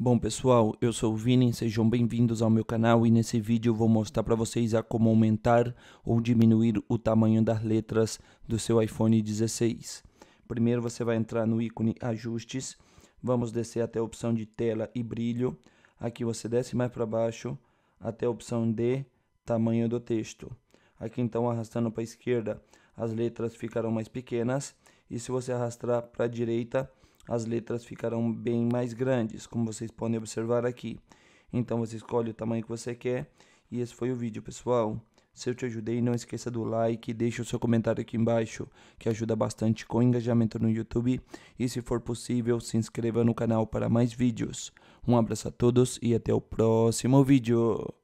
Bom pessoal, eu sou o Vini, sejam bem-vindos ao meu canal e nesse vídeo vou mostrar para vocês a como aumentar ou diminuir o tamanho das letras do seu iPhone 16. Primeiro você vai entrar no ícone ajustes, vamos descer até a opção de tela e brilho, aqui você desce mais para baixo até a opção de tamanho do texto. Aqui então arrastando para a esquerda as letras ficarão mais pequenas e se você arrastar para a direita as letras ficarão bem mais grandes, como vocês podem observar aqui. Então você escolhe o tamanho que você quer. E esse foi o vídeo, pessoal. Se eu te ajudei, não esqueça do like, deixa o seu comentário aqui embaixo, que ajuda bastante com engajamento no YouTube. E se for possível, se inscreva no canal para mais vídeos. Um abraço a todos e até o próximo vídeo.